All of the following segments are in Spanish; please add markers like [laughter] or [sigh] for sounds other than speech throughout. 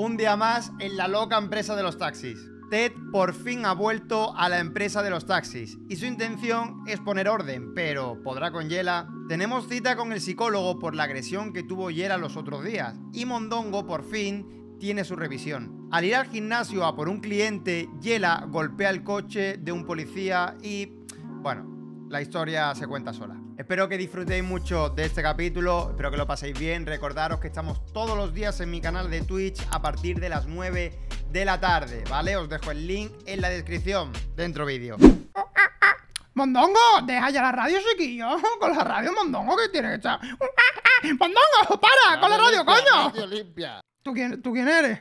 un día más en la loca empresa de los taxis. Ted por fin ha vuelto a la empresa de los taxis y su intención es poner orden, pero ¿podrá con Yela? Tenemos cita con el psicólogo por la agresión que tuvo Yela los otros días y Mondongo por fin tiene su revisión. Al ir al gimnasio a por un cliente, Yela golpea el coche de un policía y... bueno, la historia se cuenta sola. Espero que disfrutéis mucho de este capítulo, espero que lo paséis bien. Recordaros que estamos todos los días en mi canal de Twitch a partir de las 9 de la tarde, ¿vale? Os dejo el link en la descripción, dentro vídeo. Mondongo, deja ya la radio, chiquillo. [laughs] Con la radio, Mondongo, que tiene que [laughs] Mondongo, para, con la radio, coño. ¿Tú quién, ¿Tú quién eres?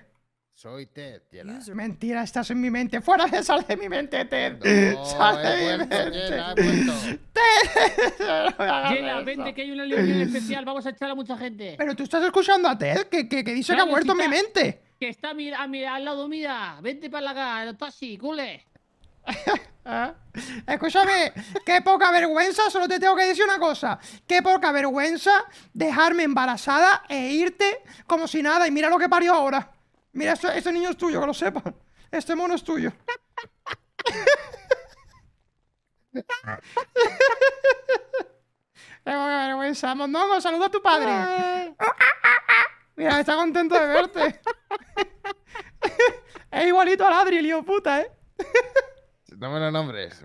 Soy Ted, Tiela. Mentira, estás en mi mente. Fuera de sal de mi mente, Ted. [laughs] ¡Sale de mi mente. [laughs] Ted. [laughs] vente que hay una reunión especial. Vamos a echar a mucha gente. Pero tú estás escuchando a Ted, que, dice que ha muerto en mi mente. Que está al lado mía. Vente para acá, taxi, cule. Ah. Escúchame, qué poca vergüenza, solo te tengo que decir una cosa. Qué poca vergüenza dejarme embarazada e irte como si nada. Y mira lo que parió ahora. Mira, este niño es tuyo, que lo sepan. Este mono es tuyo. [laughs] vergüenza. Mondongo, saluda a tu padre. [laughs] Mira, está contento de verte. [laughs] es igualito al Adri, lío puta, ¿eh? No me lo nombres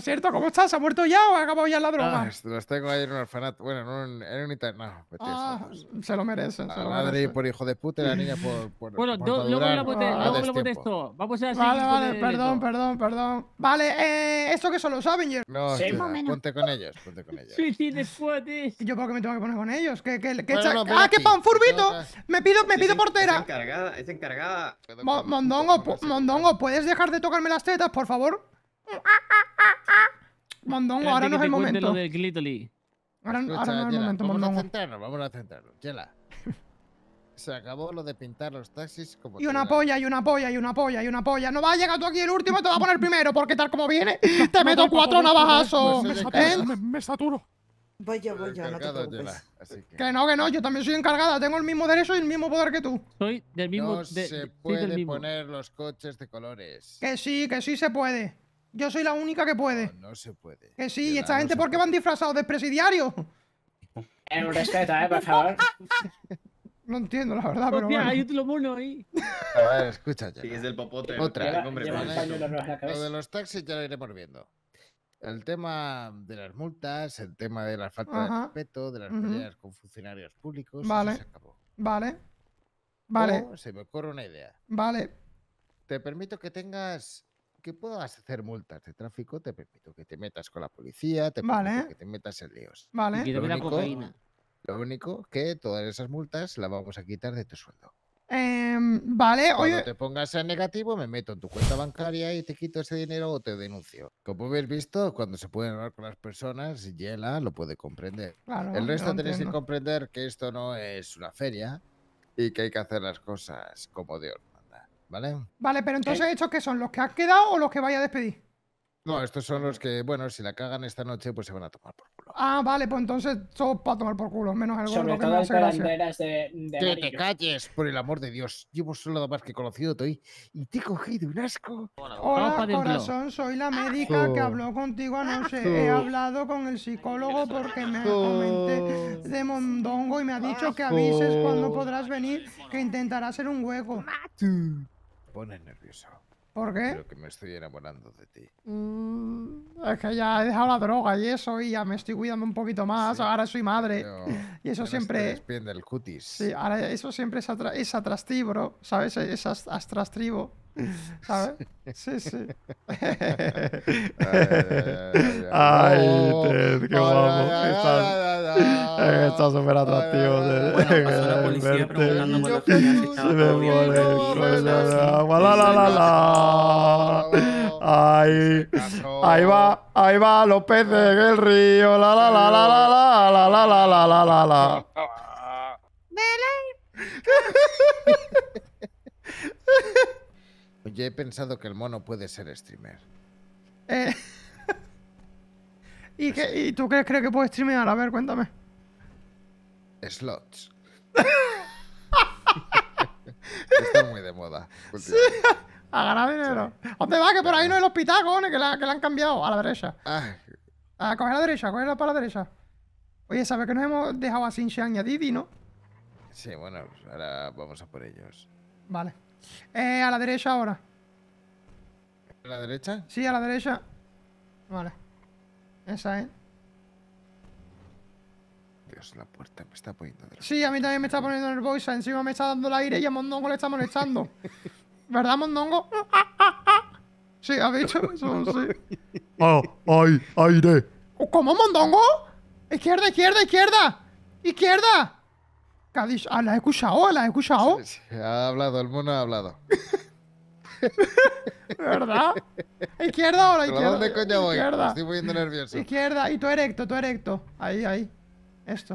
cierto, ¿cómo estás? ¿Ha muerto ya o ha acabado ya la droga? Ah, los tengo ahí en un orfanato. Bueno, en un, interno. Ah, se lo merecen. Madre por hijo de puta y la niña por. [laughs] bueno, luego me lo pones Ah, lo Vamos a Vale, vale, perdón, perdón, perdón. Vale, eh, ¿esto que son los Avengers? No, ponte con ellos, ponte con ellos. después. [laughs] ¿Yo por qué me tengo que poner con ellos? ¿Qué, qué, qué ¡Ah, qué panfurbito! Me pido, me pido portera. Es encargada, es encargada. Mondongo, Mondongo, ¿puedes dejar de tocarme las tetas, por favor? Eh, ah, Mondongo, ahora no es el momento. Ahora, ahora, no es el momento, vamos A centrarnos, vamos a centrarnos, Chela. Se acabó lo de pintar los taxis como. Y una polla, y una polla, y una polla, y una polla. No vas a llegar tú aquí el último y te vas a poner primero, porque tal como viene, [laughs] te meto cuatro ¿eh? navajazos. Me, me saturo. Voy yo, voy yo, no te preocupes. que... no, que no, yo también soy encargada, tengo el mismo derecho y el mismo poder que tú. Soy del mismo... No se puede poner los coches de colores. Que sí, que sí se puede. Yo soy la única que puede. No, se puede. Que sí, ¿y esta gente por qué van disfrazados de presidiario? En un respeto, eh, por favor. [laughs] No entiendo, la verdad, pero. yo hay lo mono ahí. A ver, escucha ya. Si es del popote. Otra. Hombre, pues lo de los taxis ya lo iremos viendo. El tema de las multas, el tema de la falta de respeto, de las peleas con funcionarios públicos. Vale. Vale. Vale. se me ocurre una idea. Vale. Te permito que tengas que puedas hacer multas de tráfico, te permito que te metas con la policía, te permito que te metas en líos. Vale. lo, único, que todas esas multas las vamos a quitar de tu sueldo. Em, vale, Cuando te pongas en negativo, me meto en tu cuenta bancaria y te quito ese dinero o te denuncio. Como habéis visto, cuando se pueden hablar con las personas, Yela lo puede comprender. El resto tenéis que comprender que esto no es una feria y que hay que hacer las cosas como Dios ¿vale? Vale, pero entonces, eh. ¿estos que son? ¿Los que han quedado o los que vaya a despedir? No, estos son los que, bueno, si la cagan esta noche, pues se van a tomar por culo. Ah, vale, pues entonces todo para tomar por culo, menos el Sobre que todo de, Que te calles, por el amor de Dios. Llevo solo más que conocido estoy y te he cogido un asco. Hola, corazón, soy la médica que habló contigo anoche. He hablado con el psicólogo porque me ha comentado de mondongo y me ha dicho que avises cuando podrás venir, que intentará hacer un hueco pones nervioso. ¿Por qué? Creo que me estoy enamorando de ti. es que ya he dejado la droga y eso, y ya me estoy cuidando un poquito más. ahora soy madre. y eso siempre. Se el cutis. Sí, ahora eso siempre es, atra es ¿sabes? Es tribo ¿Sabes? Sí, sí. ay, ay, ay, ay, ay, guapo. Está, súper atractivo. la policía la Ahí, ahí va, ahí va López en el río. La la la la la la la la la la la la la. he pensado que el mono puede ser streamer. Eh. ¿Y, tú crees, crees que puedes streamear? A ver, cuéntame. Slots. [laughs] Está muy de moda. Sí. [laughs] A ganar dinero. ¿Dónde va? Que por ahí no es el hospital, que la, que la han cambiado a la derecha. Ah. A coger a la derecha, cogerla para la derecha. Oye, ¿sabes que nos hemos dejado a Xinjiang y a Didi, no? Sí, bueno, ahora vamos a por ellos. Vale. Eh, a la derecha ahora. ¿A la derecha? Sí, a la derecha. Vale. Esa ¿eh? Dios, la puerta me está poniendo Sí, a mí también me está poniendo nerviosa. Encima me está dando el aire y a Mondongo le está molestando. [laughs] ¿Verdad, Mondongo? sí, ha dicho [laughs] eso? Sí. ¡Ah, ay, aire! ¿Cómo, Mondongo? ¡Izquierda, izquierda, izquierda! ¡Izquierda! Ah, ¿La has escuchado? ¿La has escuchado? Se, ha hablado, el mono ha hablado. [laughs] ¿Verdad? ¿Izquierda o la izquierda? ¿Dónde coño voy? Izquierda. Estoy poniendo nervioso. Izquierda, y tú erecto, tú erecto. Ahí, ahí. Esto.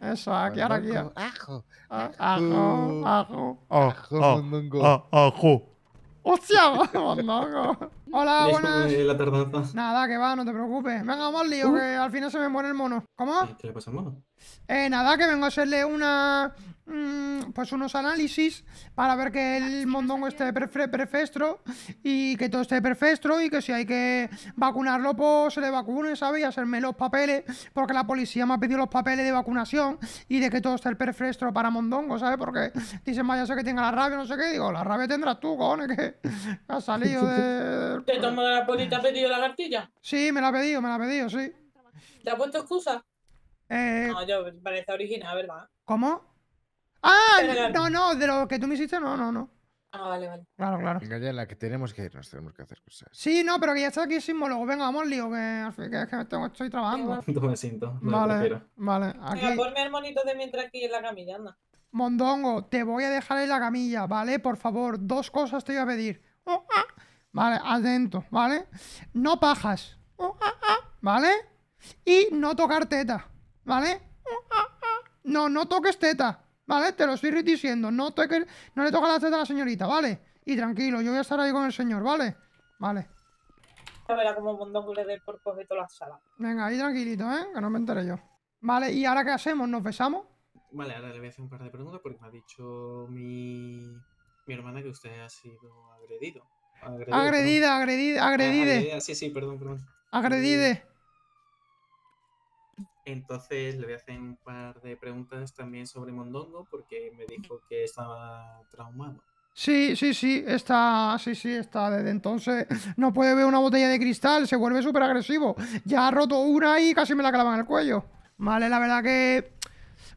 Eso, aquí, ahora aquí. Ah, ajo. Ajo, ajo. Ajo, Ajo. Ah, ah, ajo. ¡Hostia, mondongo! Hola, buenas. Nada, que va, no te preocupes. Venga, al lío, uh. que al final se me muere el mono. ¿Cómo? Eh, ¿Qué le pasa al mono? Eh, nada, que vengo a hacerle una... Mm, pues unos análisis para ver que el mondongo esté perfestro y que todo esté perfestro y que si hay que vacunarlo, pues se le vacune, ¿sabes? Y hacerme los papeles, porque la policía me ha pedido los papeles de vacunación y de que todo esté perfestro para mondongo, ¿sabes? Porque dicen, vaya, sé que tenga la rabia, no sé qué. Digo, la rabia tendrás tú, cojones, que ha salido de... ¿Te toma la poli? has pedido la cartilla? Sí, me la ha pedido, me la ha pedido, sí. ¿Te ha puesto excusa? Eh... No, yo, parece original, ¿verdad? ¿Cómo? ¡Ah! no, no, de lo que tú me hiciste, no, no, no. Ah, vale, vale. Claro, claro. Venga, ya la que tenemos que nos tenemos que hacer cosas. Sí, no, pero que ya está aquí luego Venga, vamos, lío, que, es que estoy trabajando. me siento. vale, vale. Aquí... Venga, ponme el monito de mientras aquí en la camilla, anda. Mondongo, te voy a dejar en la camilla, ¿vale? Por favor, dos cosas te voy a pedir. Oh, ah. ¿vale? Adentro, ¿vale? No pajas, ¿vale? Y no tocar teta, ¿vale? No, no toques teta, ¿vale? Te lo estoy diciendo, no, no le toques la teta a la señorita, ¿vale? Y tranquilo, yo voy a estar ahí con el señor, ¿vale? Vale. la sala. Venga, ahí tranquilito, ¿eh? Que no me enteré yo. Vale, ¿y ahora qué hacemos? ¿Nos besamos? Vale, ahora le voy a hacer un par de preguntas porque me ha dicho mi, mi hermana que usted ha sido agredido. Agredida, agredida, ah, agredida, agredide. sí, sí, perdón, perdón. Agredide. Entonces le voy a hacer un par de preguntas también sobre Mondongo porque me dijo que estaba traumado. Sí, sí, sí, está, sí, sí, está desde entonces. No puede ver una botella de cristal, se vuelve súper agresivo. Ya ha roto una y casi me la clavan en el cuello. Vale, la verdad que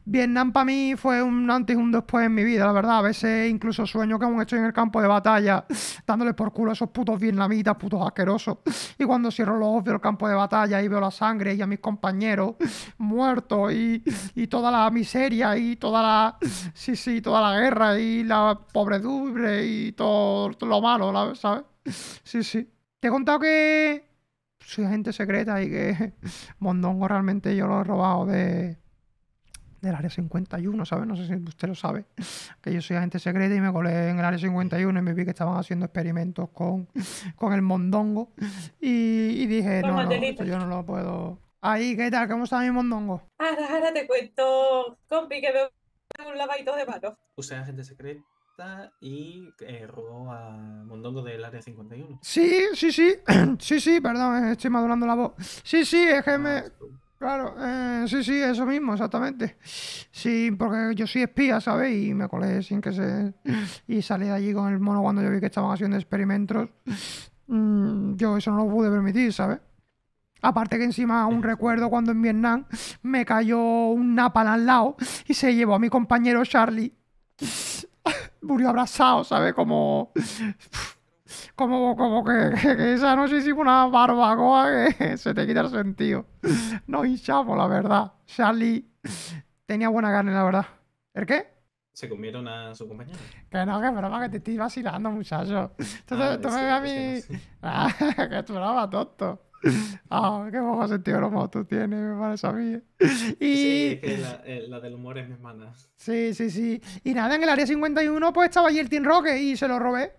Vietnam para mí fue un antes y un después en mi vida, la verdad. A veces incluso sueño que aún estoy en el campo de batalla [laughs] dándoles por culo a esos putos vietnamitas, putos asquerosos. [laughs] Y cuando cierro los ojos veo el campo de batalla y veo la sangre y a mis compañeros [laughs] muertos y, toda la miseria y toda la... Sí, sí, toda la guerra y la pobreza y todo, lo malo, ¿sabes? Sí, sí. Te he contado que soy agente secreta y que Mondongo realmente yo lo he robado de del área 51, ¿sabes? No sé si usted lo sabe, que yo soy agente secreta y me colé en el área 51 y me vi que estaban haciendo experimentos con, con el mondongo y, dije, no, yo no lo puedo. Ahí, ¿qué tal? ¿Cómo está mi mondongo? Ahora, ahora te cuento, compi, que veo un lavadito de pato. Usted agente secreta y eh, robó a Mondongo del área 51. Sí, sí, sí, [clears throat] sí, sí, perdón, estoy madurando la voz. Sí, sí, es que me... Claro, eh, sí, sí, eso mismo, exactamente. Sí, porque yo soy espía, ¿sabes? Y me colé sin que se... Y salí de allí con el mono cuando yo vi que estaban haciendo experimentos. Mm, yo eso no lo pude permitir, ¿sabes? Aparte que encima un recuerdo cuando en Vietnam me cayó un napal al lado y se llevó a mi compañero Charlie. [laughs] Murió abrazado, ¿sabes? Como como, como [laughs] que, esa noche hicimos una barbacoa que [laughs] se te quita el sentido. Nos hinchamos, la verdad. Charlie tenía buena carne, la verdad. ¿El qué? ¿Se comieron a su compañero? Que no, que es broma, que te estoy vacilando, muchacho. Entonces tomé tú, me ves a mí... [laughs] Ah, que es todo tonto. Ah, qué poco sentido el humor tú tienes, me parece a mí. Sí, eh, la, del humor es mi hermana. Sí, sí, sí. Y nada, en el área 51 pues estaba allí el Team Rocket y se lo robé.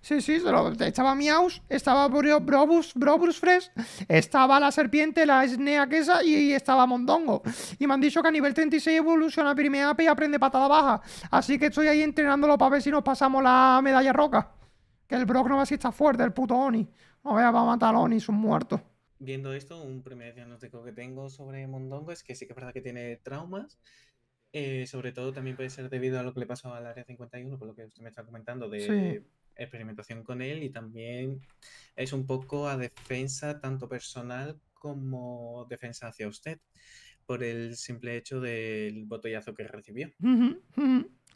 Sí, sí, se lo... estaba Miaus, estaba Brobus, Brobus Fresh, estaba la serpiente, la Sneakesa Quesa y estaba Mondongo. Y me han dicho que a nivel 36 evoluciona primera AP y aprende patada baja. Así que estoy ahí entrenándolo para ver si nos pasamos la medalla roca. Que el Brock no va si está fuerte, el puto Oni. No vea, va a matar a Oni, son muertos. Viendo esto, un primer diagnóstico que tengo sobre Mondongo es que sí que es verdad que tiene traumas. Eh, sobre todo también puede ser debido a lo que le pasó al Área 51, por lo que usted me está comentando, de experimentación con él. Y también es un poco a defensa tanto personal como defensa hacia usted, por el simple hecho del botellazo que recibió.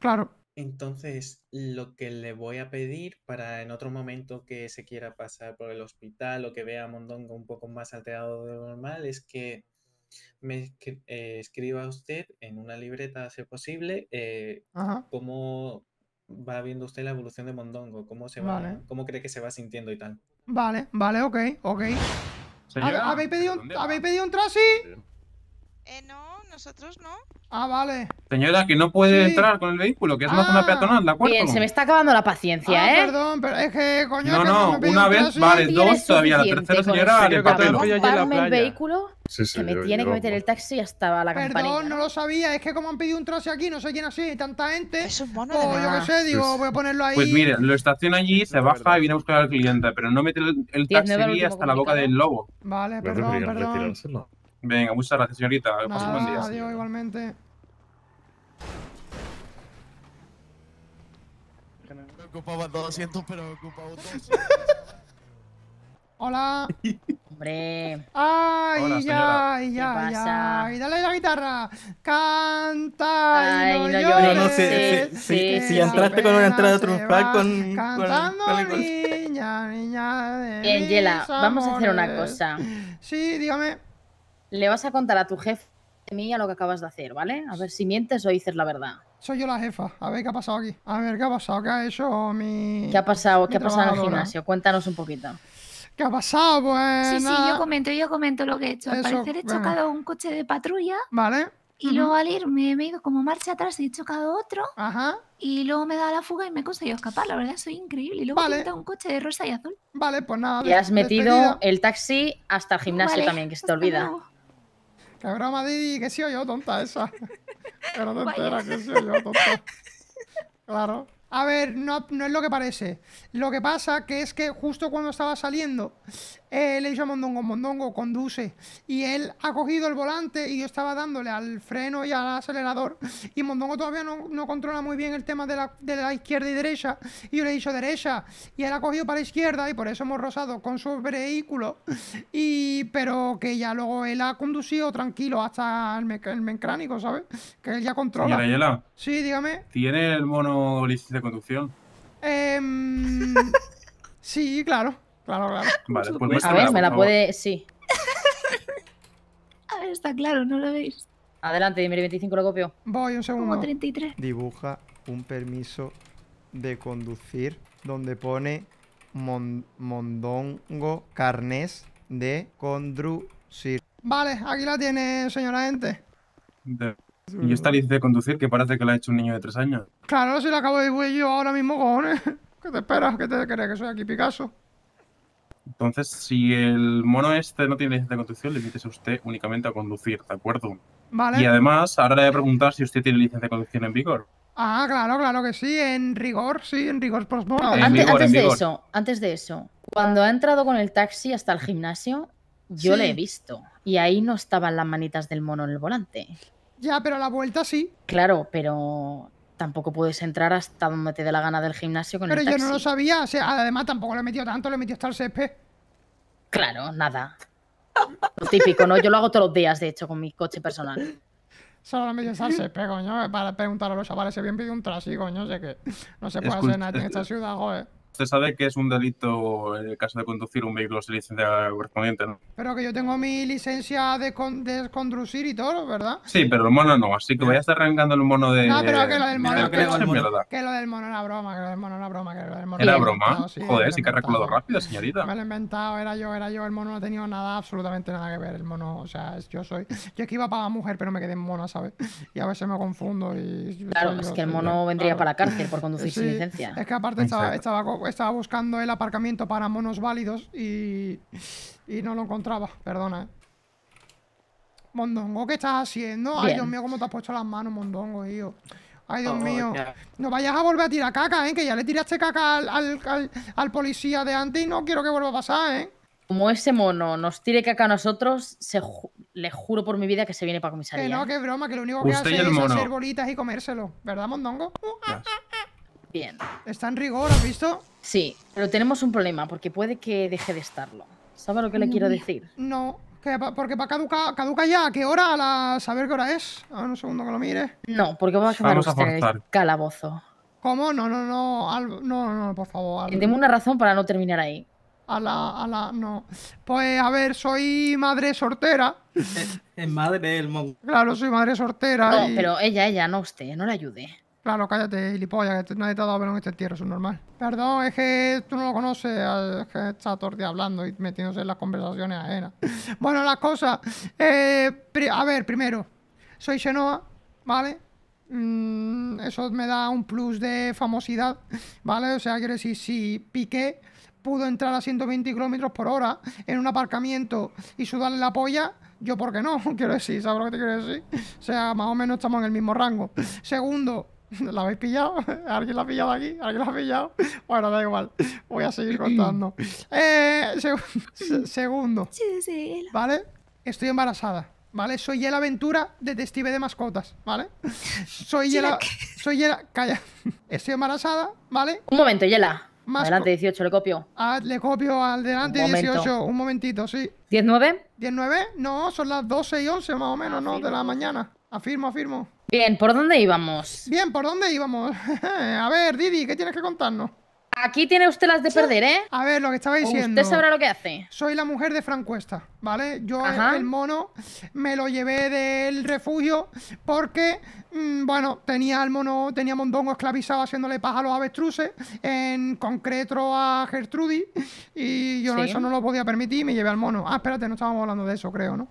Claro. Entonces, lo que le voy a pedir para en otro momento que se quiera pasar por el hospital o que vea a Mondongo un poco más alterado de lo normal es que me eh, escriba usted en una libreta, si es posible, eh, cómo va viendo usted la evolución de Mondongo, cómo se va, cómo cree que se va sintiendo y tal. Vale, vale, ok, ok. ¿Habéis pedido, un, trasi? Eh, no nosotros no. Ah, vale. Señora, que no puede entrar con el vehículo, que es una zona ah. peatonal, ¿de acuerdo? Bien, se me está acabando la paciencia, ah, ¿eh? Perdón, pero es que coño. No, no, una vez, vale, dos todavía. La tercera señora, le el vehículo. Sí, sí, que me tiene que meter el taxi hasta la Perdón, Perdón, no lo sabía. Es que como han pedido un trozo aquí, no sé quién así, tanta gente. Eso es mono. O pues, yo qué sé, digo, pues, voy a ponerlo ahí. Pues mire, lo estaciona allí, se baja y viene a buscar al cliente, pero no mete el, taxi taxi hasta la boca del lobo. Vale, perdón, perdón. Venga, muchas gracias, señorita. Que días Adiós, igualmente. Ocupaba asientos pero ocupaba otro. [laughs] Hola. Hombre. Ay, Hola, ya, ay, ya, ¿Qué pasa? dale la guitarra. Canta. no, no llores. si, entraste con una entrada de con. Cantando, con, con, niña, niña. De Yela, vamos a hacer una cosa. Sí, dígame le vas a contar a tu jefe de mí a lo que acabas de hacer, ¿vale? A ver si mientes o dices la verdad. Soy yo la jefa. A ver qué ha pasado aquí. A ver qué ha pasado. ¿Qué ha hecho mi. ¿Qué ha pasado? ¿Qué ha pasado en el gimnasio? Cuéntanos un poquito. ¿Qué ha pasado? Pues. Sí, sí, yo comento, yo comento lo que he hecho. Al parecer he chocado un coche de patrulla. Vale. Y luego al ir me he ido como marcha atrás y he chocado otro. Ajá. Y luego me he dado la fuga y me he conseguido escapar. La verdad, soy increíble. Y luego he pintado un coche de rosa y azul. Vale, pues nada. Y has metido el taxi hasta el gimnasio también, que se te olvida. Qué broma, Didi, qué soy yo, tonta esa. [laughs] Pero no te enteras, qué soy yo, tonta. Claro. A ver, no, no es lo que parece. Lo que pasa que es que justo cuando estaba saliendo, eh, le dice a Mondongo, Mondongo conduce. Y él ha cogido el volante y yo estaba dándole al freno y al acelerador. Y Mondongo todavía no, controla muy bien el tema de la, izquierda y derecha. Y yo le he dicho derecha. Y él ha cogido para la izquierda y por eso hemos rozado con su vehículo. pero que ya luego él ha conducido tranquilo hasta el, mecánico, ¿sabes? Que él ya controla. sí, dígame. ¿Tiene el mono de conducción? Em, [laughs] sí, claro. Claro, claro. Vale, pues, pues a ver, me la puede. Sí. [laughs] a ver, está claro, no lo veis. Adelante, el 25 lo copio. Voy, un segundo. Como 33. Dibuja un permiso de conducir donde pone Mondongo Carnés de conducir. Vale, aquí la tiene, señora gente. Y esta licencia de conducir que parece que la ha hecho un niño de tres años. Claro, si la acabo de dibujar yo ahora mismo, cojones. [laughs] ¿Qué te esperas? ¿Qué te crees que soy aquí Picasso? Entonces, si el mono este no tiene licencia de conducción, limítese usted únicamente a conducir, ¿de acuerdo? Vale. Y además, ahora le voy a preguntar si usted tiene licencia de conducción en vigor. Ah, claro, claro que sí, en rigor, sí, en rigor por antes, de eso, antes de eso, cuando ha entrado con el taxi hasta el gimnasio, yo le he visto. Y ahí no estaban las manitas del mono en el volante. Ya, pero a la vuelta sí. Claro, pero tampoco puedes entrar hasta donde te dé la gana del gimnasio con el el taxi. yo no lo sabía, además tampoco le he metido tanto, le he metido hasta el césped. Claro, nada. Lo típico, ¿no? Yo lo hago todos los días, de hecho, con mi coche personal. Solo me hasta el césped, coño, para preguntar a los chavales si bien pide un taxi, coño, sé que no se puede hacer nada en esta eh, ciudad, joder. Usted sabe que es un delito en el caso de conducir un vehículo sin licencia correspondiente, ¿no? Pero que yo tengo mi licencia de, conducir y todo, ¿verdad? Sí, pero el mono no, así que voy a estar arrancando el mono de... No, pero que lo del mono... que, lo del mono que, lo del mono era broma, que lo del mono la broma, que lo del mono... ¿Era broma? Joder, sí que ha reculado rápido, señorita. Me lo he inventado, era yo, era yo, el mono no ha tenido nada, absolutamente nada que ver, el mono, o sea, yo soy... Yo es que iba para la mujer, pero me quedé en mona, ¿sabes? Y a veces me confundo y... Claro, es que el mono vendría para cárcel por conducir sin licencia. Es que aparte estaba, estaba estaba buscando el aparcamiento para monos válidos y, y no lo encontraba, perdona, ¿eh? Mondongo, ¿qué estás haciendo? Ay, Dios mío, cómo te has puesto las manos, Mondongo, tío. Ay, Dios mío. No vayas a volver a tirar caca, ¿eh? Que ya le tiraste caca al, policía de antes y no quiero que vuelva a pasar, ¿eh? Como ese mono nos tire caca a nosotros, le juro por mi vida que se viene para comisaría. Que no, ¿eh? qué broma, que lo único que hace es hacer bolitas y comérselo. ¿Verdad, Mondongo? ¿Está en rigor, has visto? Sí, pero tenemos un problema, porque puede que deje de estarlo. ¿Sabe lo que le quiero decir? No, porque para caduca, caduca ya. ¿A qué hora? A saber qué hora es. A ver, un segundo que lo mire. No, porque va a quedar Vamos a calabozo. ¿Cómo? No, no, no. no, no, por favor. tengo una razón para no terminar ahí. A la, a la, no. Pues a ver, soy madre sortera. [laughs] Es, madre el Claro, soy madre sortera. No, pero ella, ella, no usted, no le ayude. Claro, cállate, gilipollas, que nadie te ha dado verlo en este entierro, es normal. Perdón, es que tú no lo conoces, es que está todo hablando y metiéndose en las conversaciones ajenas. [laughs] bueno, las cosas. Eh, a ver, primero, soy Xenoa, ¿vale? Mm, eso me da un plus de famosidad, [laughs] ¿vale? O sea, quiero decir, si Piqué pudo entrar a 120 km por hora en un aparcamiento y sudarle la polla, yo por qué no, [laughs] quiero decir, ¿sabes lo que te quiero decir? O sea, más o menos estamos en el mismo rango. Segundo, [laughs] ¿La habéis pillado? [laughs] ¿Alguien la ha pillado aquí? ¿Alguien la ha pillado? [laughs] Bueno, da igual. Voy a seguir contando. [clears throat] Eh, seg segundo. ¿Vale? Estoy embarazada. ¿Vale? Soy Yela aventura Detective de Mascotas. ¿Vale? Soy Yela. Soy Yela. Calla. Estoy embarazada. ¿Vale? Un momento, Yela. adelante 18, le copio. Ah, le copio al delante 18, un momentito, sí. ¿19? ¿19? No, son las 12 y 11 más o menos, ah, ¿no? de la mañana. Afirmo, afirmo. Bien, ¿por dónde íbamos? Bien, ¿por dónde íbamos? [laughs] a ver, Didi, ¿qué tienes que contarnos? Aquí tiene usted las de perder, ¿eh? A ver, lo que estaba diciendo. Usted sabrá lo que hace. Soy la mujer de Frank Cuesta, ¿vale? Yo el mono me lo llevé del refugio porque, mm, bueno, tenía al mono, tenía a Mondongo esclavizado haciéndole paja a los avestruces, en concreto a Gertrudis, y yo eso no lo podía permitir y me llevé al mono. Ah, espérate, no estábamos hablando de eso, creo, ¿no?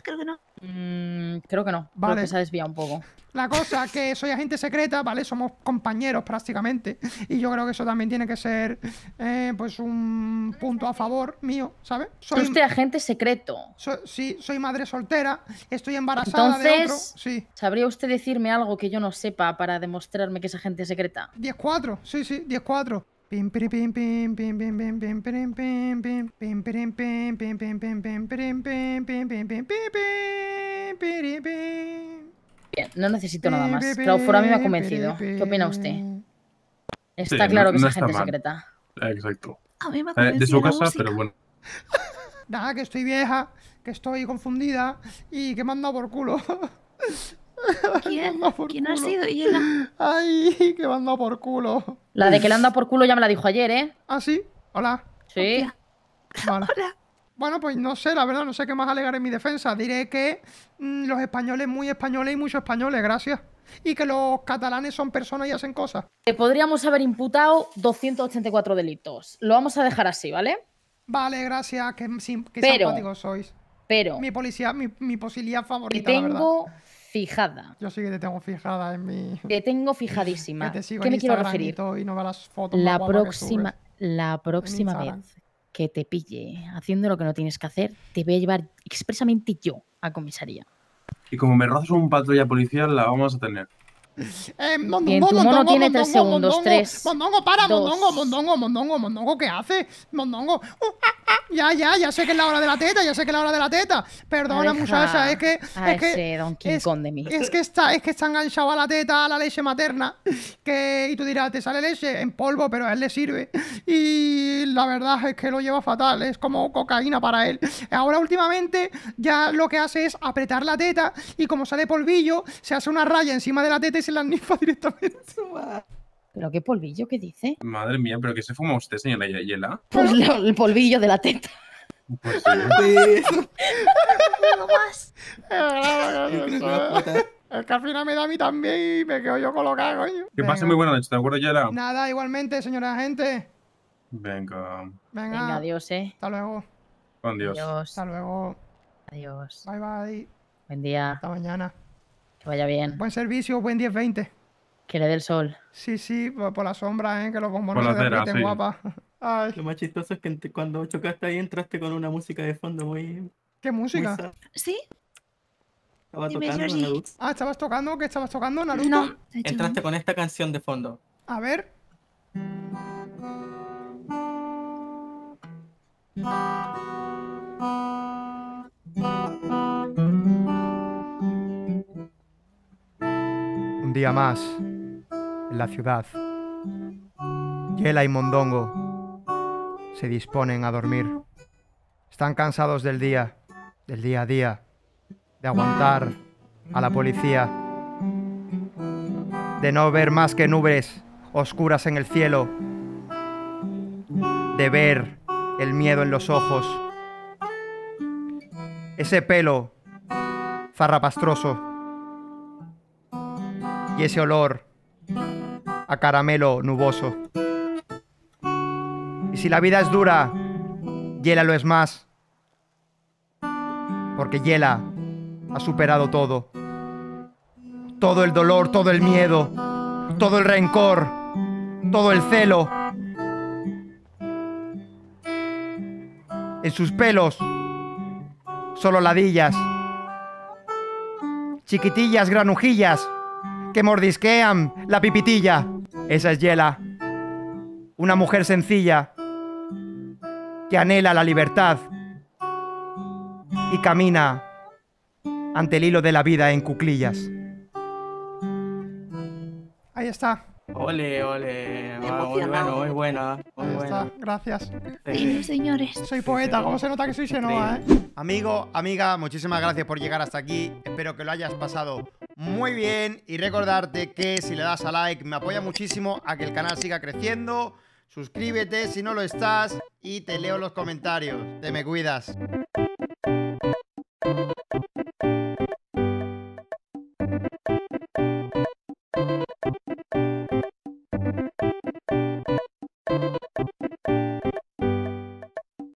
Creo que no. Mm, creo que no. Vale. que se ha un poco. La cosa es que soy agente secreta, ¿vale? Somos compañeros prácticamente. Y yo creo que eso también tiene que ser, eh, pues, un punto a favor mío, ¿sabes? Soy usted agente secreto. sí, soy madre soltera, estoy embarazada Entonces, ¿sabría usted decirme algo que yo no sepa para demostrarme que es agente secreta? 10 cuatro, sí, sí, 10 cuatro Bien, no necesito nada más. Claufura a mí me ha convencido. ¿Qué opina usted? Está claro que es gente secreta. Exacto. A mí me ha de su casa, pero bueno. Nada, que estoy vieja, que estoy confundida y que me han dado por culo. ¿Quién? ¿Quién ha sido? Ay, que me han dado por culo. La de que le anda por culo ya me la dijo ayer, ¿eh? Ah, sí. Hola. Sí. Hola. Bueno, pues no sé, la verdad, no sé qué más alegar en mi defensa. Diré que mm, los españoles muy españoles y muchos españoles, gracias. Y que los catalanes son personas y hacen cosas. Que podríamos haber imputado 284 delitos. Lo vamos a dejar así, ¿vale? Vale, gracias, que, que simpáticos sois. Pero. Mi policía, mi, posibilidad favorita. y tengo verdad fijada. Yo sí que te tengo fijada en mi. Te tengo fijadísima. [laughs] Que ¿Qué me quiero referir? la próxima, la próxima vez que te pille haciendo lo que no tienes que hacer, te voy a llevar expresamente yo a comisaría. Y como me rozas un patrulla policial, la vamos a tener mondongo, tiene mondongo, Mondongo, para, mondongo, mondongo, mondongo, mondongo, ¿qué hace? Mondongo, ya, ya, ya sé que es la hora de la teta, ya sé que es la hora de la teta. Perdona, muchacha, es que. es que, está, es que está enganchado a la teta, a la leche materna. Que, y tú dirás, te sale leche en polvo, pero a él le sirve. Y la verdad es que lo lleva fatal, es como cocaína para él. Ahora, últimamente, ya lo que hace es apretar la teta y como sale polvillo, se hace una raya encima de la teta se la ninfas directamente. ¿Pero qué polvillo que dice? Madre mía, ¿pero qué se fuma usted, señora Yela Pues el polvillo de la teta. Pues [laughs] sí. final me da a mí también y me quedo yo colocado, coño. Que pase muy buena noche, te acuerdo, Yela Nada, igualmente, señora gente. Venga, Venga, adiós, eh. hasta luego. con Dios. Adiós. Hasta luego. Adiós. Bye bye. Buen día. Hasta mañana vaya bien. Buen servicio, buen 10-20. Que le sol. Sí, sí, por, la sombra, ¿eh? que los bombones se derriten, guapa. [laughs] Lo más chistoso es que cuando chocaste ahí entraste con una música de fondo muy... ¿Qué música? ¿Sí? Estaba tocando Ah, ¿estabas tocando? que estabas tocando, Naruto? No. Entraste con esta canción de fondo. A ver. más en la ciudad. Yela y Mondongo se disponen a dormir. Están cansados del día, del día a día, de aguantar a la policía, de no ver más que nubes oscuras en el cielo, de ver el miedo en los ojos, ese pelo zarrapastroso y ese olor a caramelo nuboso. Y si la vida es dura, Yela lo es más, porque Yela ha superado todo. Todo el dolor, todo el miedo, todo el rencor, todo el celo. En sus pelos, solo ladillas, chiquitillas granujillas que mordisquean la pipitilla. Esa es Yela. Una mujer sencilla que anhela la libertad y camina ante el hilo de la vida en cuclillas. Ahí está. Ole, ole. Ah, muy bueno, muy buena. Gracias. señores. Soy poeta, cómo se nota que soy senoa, eh? Amigo, amiga, muchísimas gracias por llegar hasta aquí. Espero que lo hayas pasado muy bien y recordarte que si le das a like me apoya muchísimo a que el canal siga creciendo. Suscríbete si no lo estás y te leo los comentarios. Te me cuidas.